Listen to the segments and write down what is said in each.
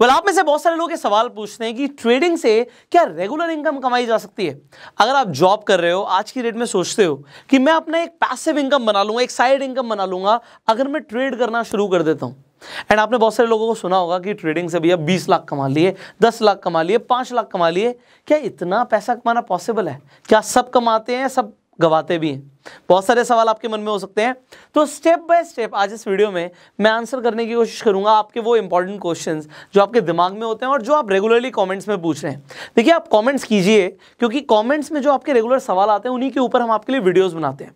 Well आप में से बहुत सारे लोग ये सवाल पूछते हैं कि ट्रेडिंग से क्या रेगुलर इनकम कमाई जा सकती है अगर आप जॉब कर रहे हो आज की डेट में सोचते हो कि मैं अपना एक पैसिव इनकम बना लूंगा एक साइड इनकम बना लूंगा अगर मैं ट्रेड करना शुरू कर देता हूँ एंड आपने बहुत सारे लोगों को सुना होगा कि ट्रेडिंग से भैया बीस लाख कमा लिए दस लाख कमा लिए पांच लाख कमा लिए क्या इतना पैसा कमाना पॉसिबल है क्या सब कमाते हैं सब गवाते भी हैं बहुत सारे सवाल आपके मन में हो सकते हैं तो स्टेप बाय स्टेप आज इस वीडियो में मैं आंसर करने की कोशिश करूंगा आपके वो इंपॉर्टेंट क्वेश्चंस जो आपके दिमाग में होते हैं और जो आप रेगुलरली कमेंट्स में पूछ रहे हैं देखिए आप कमेंट्स कीजिए क्योंकि कमेंट्स में जो आपके रेगुलर सवाल आते हैं उन्हीं के ऊपर हम आपके लिए वीडियोज़ बनाते हैं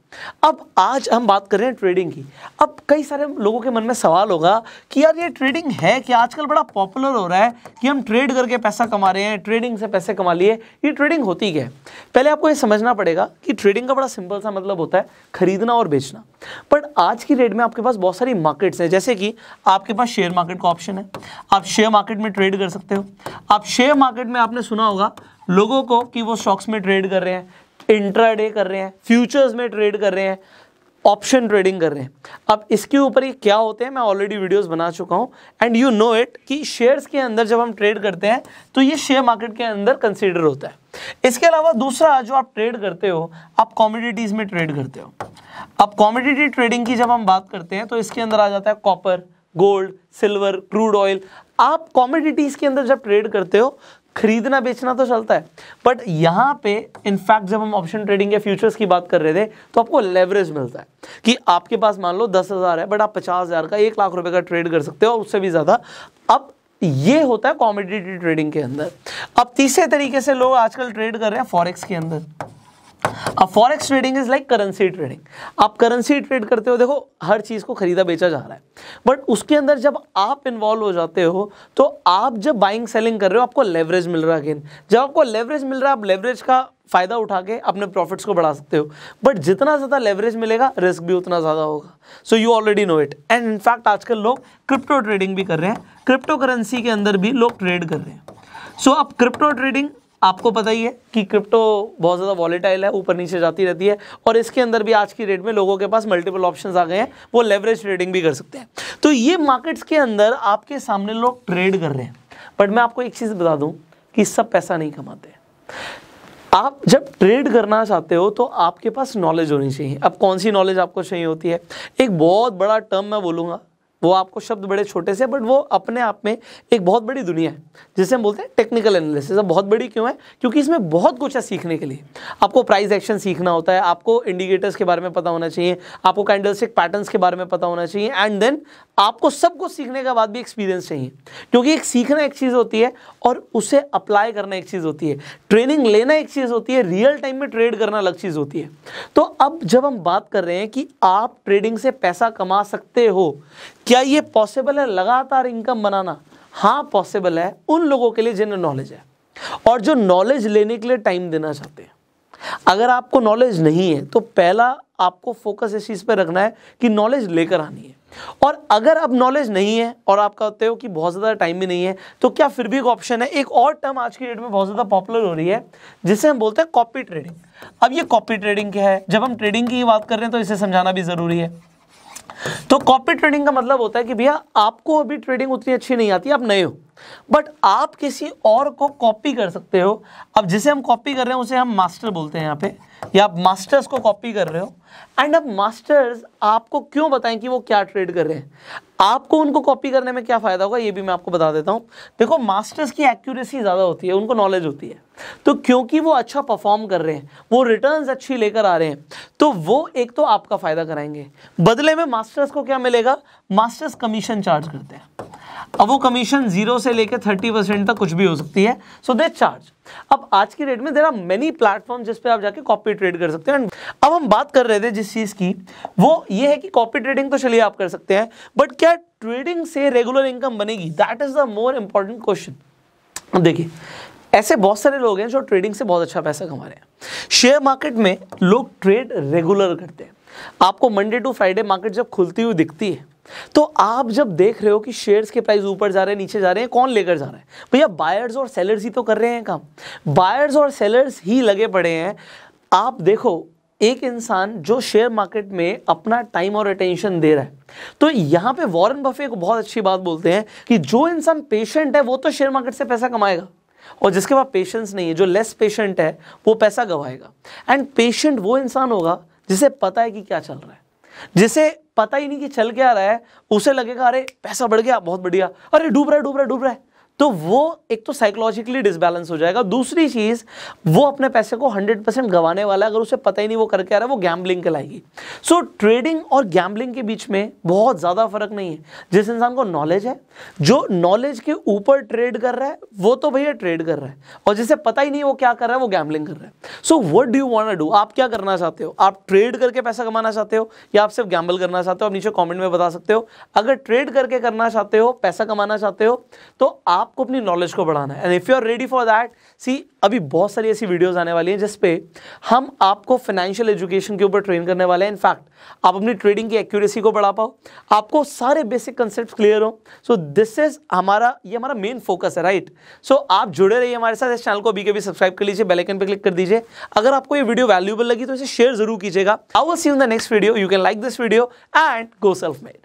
अब आज हम बात कर रहे हैं ट्रेडिंग की अब कई सारे लोगों के मन में सवाल होगा कि यार ये ट्रेडिंग है कि आजकल बड़ा पॉपुलर हो रहा है कि हम ट्रेड करके पैसा कमा रहे हैं ट्रेडिंग से पैसे कमा लिए ये ट्रेडिंग होती क्या है पहले आपको ये समझना पड़ेगा कि ट्रेडिंग का बड़ा सिंपल सा मतलब होता है खरीदना और बेचना बट आज की डेट में आपके पास बहुत सारी मार्केट्स हैं जैसे कि आपके पास शेयर मार्केट का ऑप्शन है आप शेयर मार्केट में ट्रेड कर सकते हो आप शेयर मार्केट में आपने सुना होगा लोगों को कि वो स्टॉक्स में ट्रेड कर रहे हैं इंट्राडे कर रहे हैं फ्यूचर्स में ट्रेड कर रहे हैं ऑप्शन ट्रेडिंग कर रहे हैं अब इसके ऊपर ये क्या होते हैं मैं ऑलरेडी वीडियोस बना चुका हूँ एंड यू नो इट कि शेयर्स के अंदर जब हम ट्रेड करते हैं तो ये शेयर मार्केट के अंदर कंसीडर होता है इसके अलावा दूसरा जो आप ट्रेड करते हो आप कॉमोडिटीज़ में ट्रेड करते हो अब कॉमोडिटी ट्रेडिंग की जब हम बात करते हैं तो इसके अंदर आ जाता है copper gold silver crude oil आप कॉमोडिटीज़ के अंदर जब ट्रेड करते हो खरीदना बेचना तो चलता है बट यहाँ पे इनफैक्ट जब हम ऑप्शन ट्रेडिंग या फ्यूचर्स की बात कर रहे थे तो आपको लेवरेज मिलता है कि आपके पास मान लो दस हज़ार है बट आप पचास हज़ार का एक लाख रुपए का ट्रेड कर सकते हो और उससे भी ज़्यादा अब ये होता है कॉमोडिटी ट्रेडिंग के अंदर अब तीसरे तरीके से लोग आजकल ट्रेड कर रहे हैं फॉरेक्स के अंदर अब forex trading is like currency trading आप करेंसी ट्रेड करते हो देखो हर चीज़ को खरीदा बेचा जा रहा है बट उसके अंदर जब आप इन्वॉल्व हो जाते हो तो आप जब बाइंग सेलिंग कर रहे हो आपको लेवरेज मिल रहा है अगेन जब आपको लेवरेज मिल रहा है आप लेवरेज का फ़ायदा उठा के अपने प्रॉफिट्स को बढ़ा सकते हो बट जितना ज़्यादा लेवरेज मिलेगा रिस्क भी उतना ज़्यादा होगा so you already know it and in fact आजकल लोग क्रिप्टो ट्रेडिंग भी कर रहे हैं क्रिप्टो करेंसी के अंदर भी लोग ट्रेड कर रहे हैं सो so, अब क्रिप्टो ट्रेडिंग आपको पता ही है कि क्रिप्टो बहुत ज़्यादा वॉलेटाइल है ऊपर नीचे जाती रहती है और इसके अंदर भी आज की डेट में लोगों के पास मल्टीपल ऑप्शन आ गए हैं वो लेवरेज ट्रेडिंग भी कर सकते हैं तो ये मार्केट्स के अंदर आपके सामने लोग ट्रेड कर रहे हैं बट मैं आपको एक चीज़ बता दूँ कि सब पैसा नहीं कमाते आप जब ट्रेड करना चाहते हो तो आपके पास नॉलेज होनी चाहिए अब कौन सी नॉलेज आपको चाहिए होती है एक बहुत बड़ा टर्म मैं बोलूँगा वो आपको शब्द बड़े छोटे से बट वो अपने आप में एक बहुत बड़ी दुनिया है जिसे हम बोलते हैं टेक्निकल एनालिसिस अब बहुत बड़ी क्यों है क्योंकि इसमें बहुत कुछ है सीखने के लिए आपको प्राइस एक्शन सीखना होता है आपको इंडिकेटर्स के बारे में पता होना चाहिए आपको कैंडलस्टिक पैटर्न्स के बारे में पता होना चाहिए एंड देन आपको सब कुछ सीखने के बाद भी एक्सपीरियंस चाहिए क्योंकि एक सीखना एक चीज़ होती है और उसे अप्लाई करना एक चीज़ होती है ट्रेनिंग लेना एक चीज़ होती है रियल टाइम में ट्रेड करना अलग चीज़ होती है तो अब जब हम बात कर रहे हैं कि आप ट्रेडिंग से पैसा कमा सकते हो क्या ये पॉसिबल है लगातार इनकम बनाना हाँ पॉसिबल है उन लोगों के लिए जिन्हें नॉलेज है और जो नॉलेज लेने के लिए टाइम देना चाहते हैं अगर आपको नॉलेज नहीं है तो पहला आपको फोकस इस चीज़ पर रखना है कि नॉलेज लेकर आनी है और अगर आप नॉलेज नहीं है और आप कहते हो कि बहुत ज़्यादा टाइम भी नहीं है तो क्या फिर भी एक ऑप्शन है एक और टर्म आज की डेट में बहुत ज़्यादा पॉपुलर हो रही है जिसे हम बोलते हैं कॉपी ट्रेडिंग अब ये कॉपी ट्रेडिंग क्या है जब हम ट्रेडिंग की बात कर रहे हैं तो इसे समझाना भी ज़रूरी है तो कॉपी ट्रेडिंग का मतलब होता है कि भैया आपको अभी ट्रेडिंग उतनी अच्छी नहीं आती आप नए हो बट आप किसी और को कॉपी कर सकते हो अब जिसे हम कॉपी कर रहे हैं उसे हम मास्टर बोलते हैं यहाँ पे या आप मास्टर्स को कॉपी कर रहे हो एंड अब मास्टर्स आपको क्यों बताएं कि वो क्या ट्रेड कर रहे हैं आपको उनको कॉपी करने में क्या फ़ायदा होगा ये भी मैं आपको बता देता हूँ देखो मास्टर्स की एक्यूरेसी ज़्यादा होती है उनको नॉलेज होती है तो क्योंकि वो अच्छा परफॉर्म कर रहे हैं वो रिटर्न अच्छी लेकर आ रहे हैं तो वो एक तो आपका फ़ायदा कराएंगे बदले में मास्टर्स को क्या मिलेगा मास्टर्स कमीशन चार्ज करते हैं अब वो कमीशन जीरो से लेकर थर्टी परसेंट तक कुछ भी हो सकती है सो दे चार्ज अब आज की डेट में देर आर मेनी प्लेटफॉर्म जिस पे आप जाके कॉपी ट्रेड कर सकते हैं अब हम बात कर रहे थे जिस चीज़ की वो ये है कि कॉपी ट्रेडिंग तो चलिए आप कर सकते हैं बट क्या ट्रेडिंग से रेगुलर इनकम बनेगी that is the more important question देखिए ऐसे बहुत सारे लोग हैं जो ट्रेडिंग से बहुत अच्छा पैसा कमा रहे हैं शेयर मार्केट में लोग ट्रेड रेगुलर करते हैं आपको मंडे टू फ्राइडे मार्केट जब खुलती हुई दिखती है तो आप जब देख रहे हो कि शेयर्स के प्राइस ऊपर जा रहे हैं नीचे जा रहे हैं कौन लेकर जा रहे हैं भैया बायर्स और सेलर्स ही तो कर रहे हैं काम बायर्स और सेलर्स ही लगे पड़े हैं आप देखो एक इंसान जो शेयर मार्केट में अपना टाइम और अटेंशन दे रहा है तो यहां पे वॉरेन बफे को बहुत अच्छी बात बोलते हैं कि जो इंसान पेशेंट है वो तो शेयर मार्केट से पैसा कमाएगा और जिसके पास पेशेंस नहीं है जो लेस पेशेंट है वो पैसा गवाएगा एंड पेशेंट वो इंसान होगा जिसे पता है कि क्या चल रहा है जिसे पता ही नहीं कि चल क्या रहा है उसे लगेगा अरे पैसा बढ़ गया बहुत बढ़िया अरे डूब रहा है डूब रहा है डूब रहा है तो वो एक तो साइकोलॉजिकली डिसबैलेंस हो जाएगा दूसरी चीज़ वो अपने पैसे को 100 परसेंट गंवाने वाला है अगर उसे पता ही नहीं वो करके आ रहा है वो गैम्बलिंग कहलाएगी सो so, ट्रेडिंग और गैम्बलिंग के बीच में बहुत ज़्यादा फर्क नहीं है जिस इंसान को नॉलेज है जो नॉलेज के ऊपर ट्रेड कर रहा है वो तो भैया ट्रेड कर रहा है और जिसे पता ही नहीं वो क्या कर रहा है वो गैम्बलिंग कर रहा है so what do want do आप क्या करना चाहते हो आप ट्रेड करके पैसा कमाना चाहते हो या आप सिर्फ गैम्बल करना चाहते हो आप नीचे कॉमेंट में बता सकते हो अगर ट्रेड करके करना चाहते हो पैसा कमाना चाहते हो तो आप आपको अपनी नॉलेज को बढ़ाना है and if you are ready for that see अभी बहुत सारी ऐसी वीडियोस आने वाली हैं जिस पे हम आपको फाइनेंशियल एजुकेशन के ऊपर ट्रेन करने वाले हैं इनफैक्ट आप अपनी ट्रेडिंग की एक्यूरेसी को बढ़ा पाओ आपको सारे बेसिक कंसेप्ट क्लियर हो सो दिस इज हमारा ये हमारा मेन फोकस है राइट right? सो so, आप जुड़े रहिए हमारे साथ इस चैनल को अभी कभी सब्सक्राइब कर लीजिए बेलाइकन पर क्लिक कर दीजिए अगर आपको ये वीडियो वैल्यूबल लगी तो इसे शेयर जरूर कीजिएगा I will see in the next video you can like this video and go self made